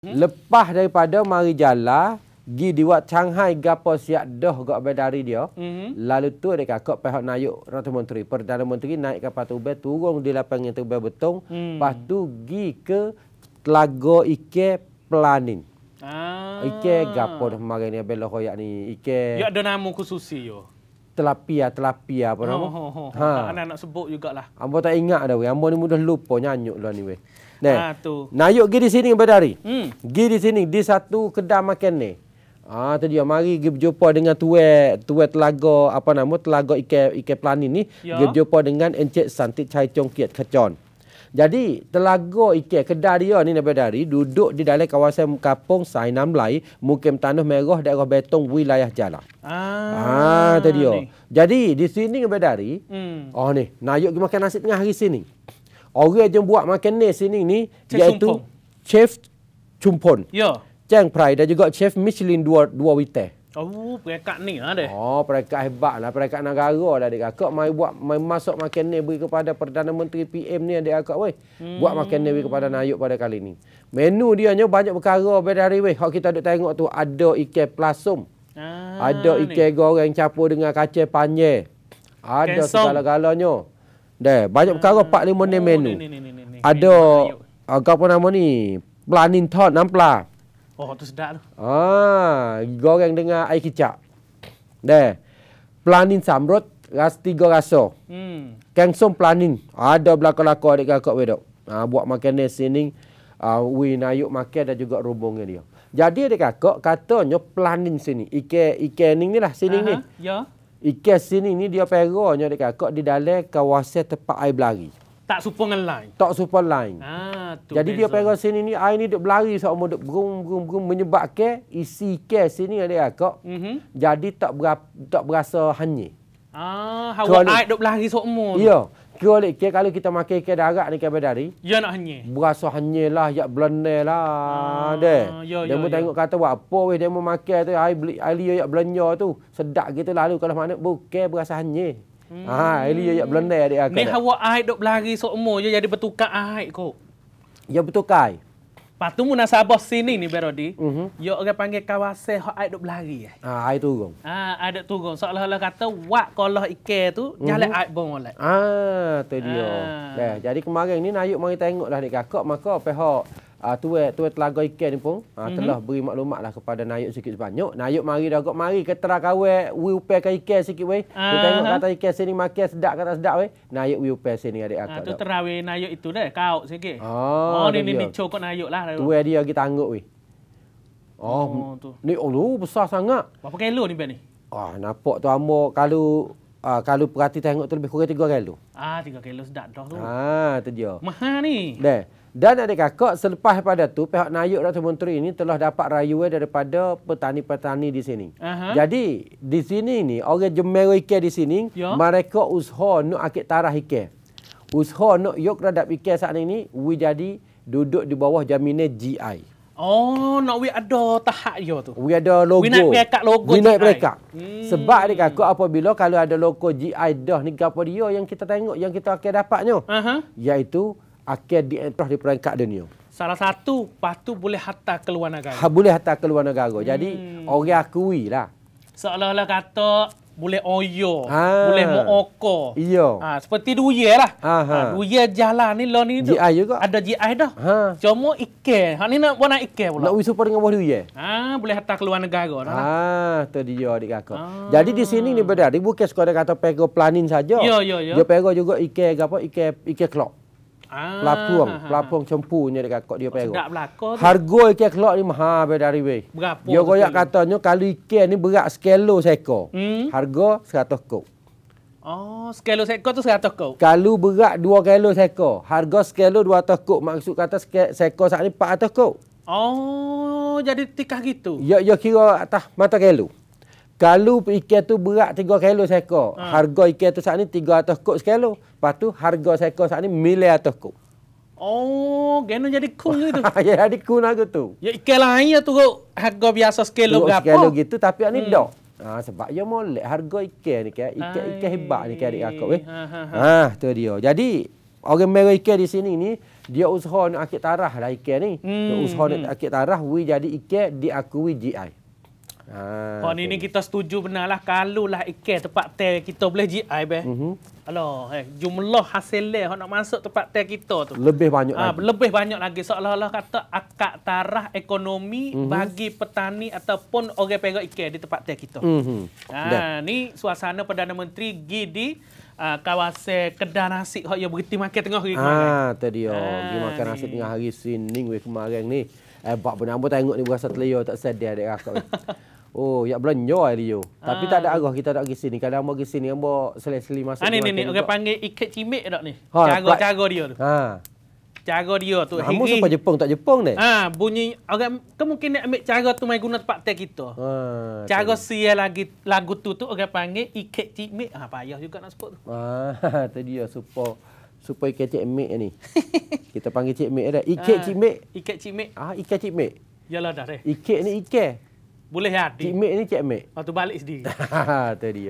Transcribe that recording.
Hmm? Lepas daripada mari jalan gi diwat Shanghai gapo siap doh gak bedari dia. -hmm. Lalu tu dekat kok pihak naik Ratu Menteri, Perdana Menteri naik kapal terbang turun di lapangan terbang betong, mm. lepas tu gi ke Telaga Ike Planin. Ah. Ike gapo dah mari ni belo koyak ni Ike. Ya ada nama khusus yo. Telapia, telapia apa nama? Oh, oh, oh, ha. anak Anak sebut juga lah. Ambo tak ingat dah weh. Ambo ni mudah lupa nyanyuk lah ni weh. Ha, tu. Nah, yuk di sini pada hari. Hmm. Pergi di sini, di satu kedai makan ni. Ah, tu dia. Mari pergi berjumpa dengan tuet, tuet telaga, apa nama, telaga Ike, Ike plan ini, ya. Pergi berjumpa dengan Encik Santik Chai Chong Kiat Kecon. Jadi, telaga Ike, kedai dia ni pada hari, duduk di dalam kawasan kapung Sainam Lai, Mukim Tanah Merah, daerah Betong, wilayah Jalan. Ah, ah tu dia. Jadi, di sini pada hari, hmm. oh ni, nak yuk pergi makan nasi tengah hari sini orang yang buat makanan sini ni Chef iaitu Sumpon. Chef Chumpon. Ya. Cheng Pride dan juga Chef Michelin dua dua witeh. Oh, perekat ni ada. Ah, ha, oh, perekat hebat lah. Perekat negara lah adik kakak. mai buat, mai masuk makan ni beri kepada Perdana Menteri PM ni adik kakak. Weh. Hmm. Buat makan ni beri kepada hmm. Nayuk pada kali ni. Menu dia ni banyak perkara beda hari weh. Kalau kita duduk tengok tu ada ikan plasum. Ah, ada ikan goreng campur dengan kacang panjang. Ada segala-galanya. Dah, banyak perkara 4 hmm. 5 ni menu. Ada apa pun nama ni? Planning thought nampla. Oh, tu sedap tu. Ah, goreng dengan air kicap. Dah. planin samrot ras tiga rasa. Hmm. Kangsung planning. Ada belaka-laka adik kakak wedok. Ah, buat makan ni sini. Ah, uh, win ayuk makan dan juga rubung dia. Jadi adik kakak katanya planin sini. Ike ike ning ni lah sini uh-huh. ni. Ya. Yeah. Ikes sini ni dia peranya dekat kok di dalam kawasan tempat air berlari. Tak serupa dengan lain. Tak serupa lain. Ah, tu Jadi dia peranya sini ni air ni duk berlari sama duk berum berum berum menyebabkan isi ikes sini ada kak. Mm -hmm. Jadi tak berapa, tak berasa hanyi. Ah, hawa air duk berlari semua. Ya kecil ke kalau kita makan ke darat ni ke berdari. Ya nak hanyir. Berasa hanyir lah, yak belenai Ha, deh. Ya, dia ya, pun ya. tengok kata buat apa weh dia mau makan tu. ai beli air yak belenya tu. sedak gitu lalu kalau mana bukan berasa hanyir. Ah, hmm. Ha, air dia yak belenai dia. Ni hawa air dok berlari sok umur je jadi bertukar ai kok. Ya bertukar. Patu mu nasa sini ni Berodi. Mm uh-huh. Yo orang panggil kawase hok ai dok belari eh. Ha ah, ai turun. Ha ah, ai dok turun. Seolah-olah kata wak kolah ike tu uh-huh. jale ai bong oleh. Ha tu dia. Ha. Mhm. Nah, ah. jadi kemarin ni nak ayuk mari tengoklah dik kakak maka pehok Ah uh, tuan tuan telaga ikan ni pun mm-hmm. telah beri maklumat lah kepada Nayuk sikit sebanyak. Nayuk mari dah agak mari ke terah kawai, we upai ke ikan sikit weh. Uh-huh. Ah, kita tengok kata ikan sini makan sedap kata sedap weh. Nayuk we upai sini adik aku. Ah, tu terah weh Nayuk itu dah, kau sikit. Oh, oh ni ni dicok kot Nayuk lah. Tu dia kita tangguk weh. Oh, oh, tu. Ni ulu oh, besar sangat. Berapa kilo ni ben ni? Ah, nampak tu ambo kalau ah uh, kalau perhati tengok tu lebih kurang 3 kilo. Ah, 3 kilo sedap dah tu. Ah, tu dia. Mahal ni. Dah. Dan adik kakak selepas pada tu pihak Nayuk Dr. Menteri ini telah dapat rayuan daripada petani-petani di sini. Uh -huh. Jadi di sini ni orang Jemero ikan di sini Yo. Ya. mereka usho nak akik tarah ikan. Usaha nak yok radap ikan saat ini we jadi duduk di bawah jaminan GI. Oh, nak we ada tahap dia tu. We ada logo. We nak logo we GI. mereka. Hmm. Sebab adik kakak apabila kalau ada logo GI dah ni gapo dia yang kita tengok yang kita akan dapatnya. Uh -huh. Iaitu akan dientrah di peringkat dunia. Salah satu patu boleh hantar ke luar negara. Ha, boleh hantar ke luar negara. Hmm. Jadi hmm. orang akui lah. Seolah-olah kata boleh oyo, ha. boleh mooko. Iyo. Ha, seperti duye lah. Ha, ha. ha duye jalan ni lo ni tu. GI juga. Ada GI dah. Ha. Cuma ike. Ha ni nak warna ike pula. Nak wisupa dengan buah duye. Ha boleh hantar ke luar negara. Lah. Ha, lah. tu dia adik kakak. Ha. Jadi di sini ni berada. Di bukan sekadar kata pego planin saja. Ya, ya, ya. Dia pego juga ike apa, ike, ike klok pelapung, ah, pelapung ha, ha. ni dekat kok dia Perak. Lah. Harga ikan kelok ni mahal be dari we. Berapa? Dia koyak katanya kalau ikan ni berat sekilo seekor. Hmm? Harga 100 kok. Oh, sekilo seko tu 100 kok. Kalau berat 2 kilo seekor, harga sekilo 200 kok. Maksud kata seko, saat ni 400 kok. Oh, jadi tikah gitu. Ya ya kira atas mata kilo. Kalau ikan tu berat 3 kilo seko, ha. harga ikan tu saat ni 300 kok sekilo. Lepas tu harga seko saat ni milia atas kok. Oh, kena jadi kun ke tu? ya, jadi kun aku tu. Ya, ikan lain tu kok harga biasa sekilo berapa? Sekilo gitu, tapi hmm. ni dok. Ha, sebab dia molek harga ikan ni kan. Ikan, ikan hebat ni kan adik aku. Eh. Ha, ha, ha. ha, tu dia. Jadi, orang merah ikan di sini ni, dia usaha nak akit tarah lah ikan ni. Hmm. Dia usaha nak hmm. akit tarah, we jadi ikan diakui GI. Ah, oh, ni ni kita setuju benar lah. Kalau lah ikan tempat teh kita boleh GI be. Mm -hmm. eh, jumlah hasilnya dia nak masuk tempat teh kita tu. Lebih banyak ah, lagi. Lebih banyak lagi. Seolah-olah kata akak tarah ekonomi mm -hmm. bagi petani ataupun orang pegang ikan di tempat teh kita. Mm -hmm. ah, ni suasana Perdana Menteri di Uh, ah, kawasan kedai nasi hok yo ya, berhenti makan tengah hari ah, kemarin. tadi yo, oh, ha, ah, makan nasi tengah hari sini kemarin ni. Hebat eh, pun. Ambo tengok ni berasa telio tak sedia dekat akak. Oh, ya belanja dia. Tapi tak ada ah. arah kita tak pergi sini. Kalau hamba pergi sini hamba seleseli masuk. Ah, ni ni ni orang panggil ikat cimik dak ni. Ha, Cara-cara dia tu. Ha. Cara dia tu. Nah, hamba sampai Jepang tak Jepang ni. Ha, bunyi orang kemungkinan nak ambil cara tu mai guna tempat tel kita. Ha. Cara sial lagi lagu tu tu orang panggil ikat cimik. Ha, payah juga nak sebut tu. Ha, ah, tadi dia support supaya kita cik mik ni. kita panggil cik mik ah, dah. Ikat cik mik. Ikat cik mik. Ah, ikat cik mik. Yalah dah deh. ni ikat. Boleh ya. Cik mik ni cik mik. Oh, balik sendiri. Ha, tu dia.